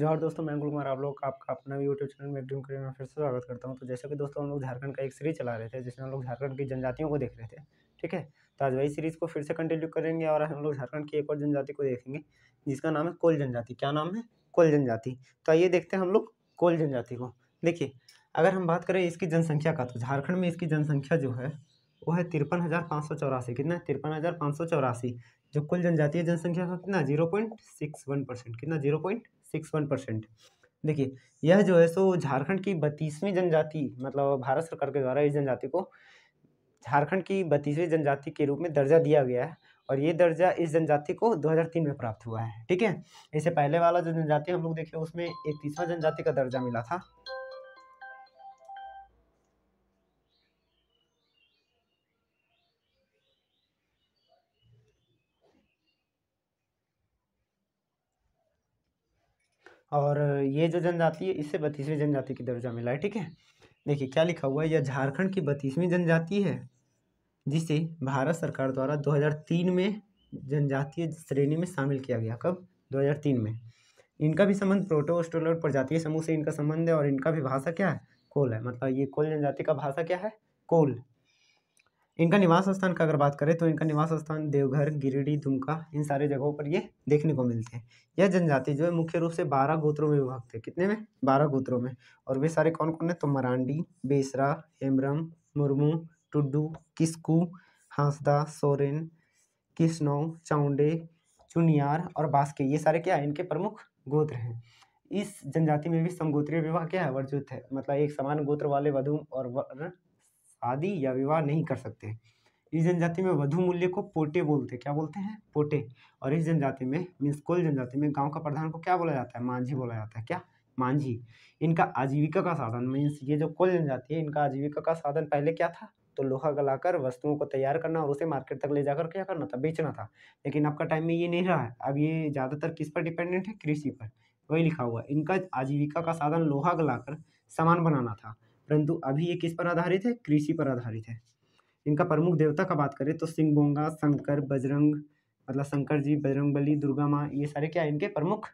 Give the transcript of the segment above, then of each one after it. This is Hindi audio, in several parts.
जोहर दोस्तों मैं अंकुल कुमार आप लोग आपका अपना यूट्यूब चैनल में ड्रीम करियर में फिर से स्वागत करता हूँ तो जैसे कि दोस्तों हम लोग झारखंड का एक सीरीज चला रहे थे जिसमें हम लोग झारखंड की जनजातियों को देख रहे थे ठीक है तो आज वही सीरीज़ को फिर से कंटिन्यू करेंगे और हम लोग झारखंड की एक और जनजाति को देखेंगे जिसका नाम है कोल जनजाति क्या नाम है कोल जनजाति तो आइए देखते हैं हम लोग कोल जनजाति को देखिए अगर हम बात करें इसकी जनसंख्या का तो झारखंड में इसकी जनसंख्या जो है वो है तिरपन हज़ार पाँच सौ चौरासी कितना तिरपन हज़ार पाँच सौ चौरासी जो कुल जनजातीय जनसंख्या का कितना zero point six one percent कितना zero point six one percent देखिए यह जो है सो झारखंड की बत्तीसवीं जनजाति मतलब भारत सरकार के द्वारा इस जनजाति को झारखंड की बत्तीसवीं जनजाति के रूप में दर्जा दिया गया है और ये दर्जा इस जनजाति को 2003 में प्राप्त हुआ है ठीक है इससे पहले वाला जो जनजाति हम लोग देखे उसमें इकतीसवां जनजाति का दर्जा मिला था और ये जो जनजाति है इससे बत्तीसवीं जनजाति की दर्जा मिला है ठीक है देखिए क्या लिखा हुआ है यह झारखंड की बत्तीसवीं जनजाति है जिसे भारत सरकार द्वारा 2003 में जनजातीय श्रेणी में शामिल किया गया कब 2003 में इनका भी संबंध प्रोटो प्रजातीय समूह से इनका संबंध है और इनका भी भाषा क्या है कोल है मतलब ये कोल जनजाति का भाषा क्या है कोल इनका निवास स्थान का अगर बात करें तो इनका निवास स्थान देवघर गिरिडीह दुमका इन सारे जगहों पर ये देखने को मिलते हैं यह जनजाति जो है मुख्य रूप से बारह गोत्रों में विभक्त है कितने में बारह गोत्रों में और वे सारे कौन कौन है तो मरांडी बेसरा हेमरम मुर्मू टुड्डू किस्कू हांसदा सोरेन किस्नौ चाउंडे चुनियार और बास्के ये सारे क्या है इनके प्रमुख गोत्र हैं इस जनजाति में भी समगोत्रीय विवाह क्या है वर्जित है मतलब एक समान गोत्र वाले वधु और वर आदि या विवाह नहीं कर सकते इस जनजाति में वधु मूल्य को पोटे बोलते क्या बोलते हैं पोटे और इस जनजाति में मीन्स कोल जनजाति में गांव का प्रधान को क्या बोला जाता है मांझी बोला जाता है क्या मांझी इनका आजीविका का साधन मीन्स ये जो कोल जनजाति है इनका आजीविका का साधन पहले क्या था तो लोहा गलाकर वस्तुओं को तैयार करना और उसे मार्केट तक ले जाकर क्या करना था बेचना था लेकिन आपका टाइम में ये नहीं रहा है अब ये ज़्यादातर किस पर डिपेंडेंट है कृषि पर वही लिखा हुआ है इनका आजीविका का साधन लोहा गलाकर सामान बनाना था परंतु अभी ये किस पर आधारित है कृषि पर आधारित है इनका प्रमुख देवता का बात करें तो सिंह बोंगा शंकर बजरंग मतलब शंकर जी बजरंग बली दुर्गा माँ ये सारे क्या इनके प्रमुख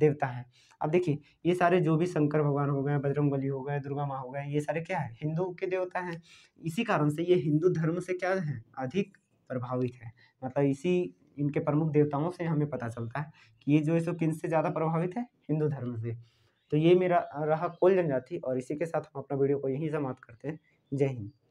देवता हैं अब देखिए ये सारे जो भी शंकर भगवान हो गए बजरंग बली हो गए दुर्गा माँ हो गए ये सारे क्या है हिंदू के देवता हैं इसी कारण से ये हिंदू धर्म से क्या है अधिक प्रभावित है मतलब इसी इनके प्रमुख देवताओं से हमें पता चलता है कि ये जो है सो किन से ज़्यादा प्रभावित है हिंदू धर्म से तो ये मेरा रहा कोल जनजाति और इसी के साथ हम अपना वीडियो को यहीं समाप्त करते हैं जय हिंद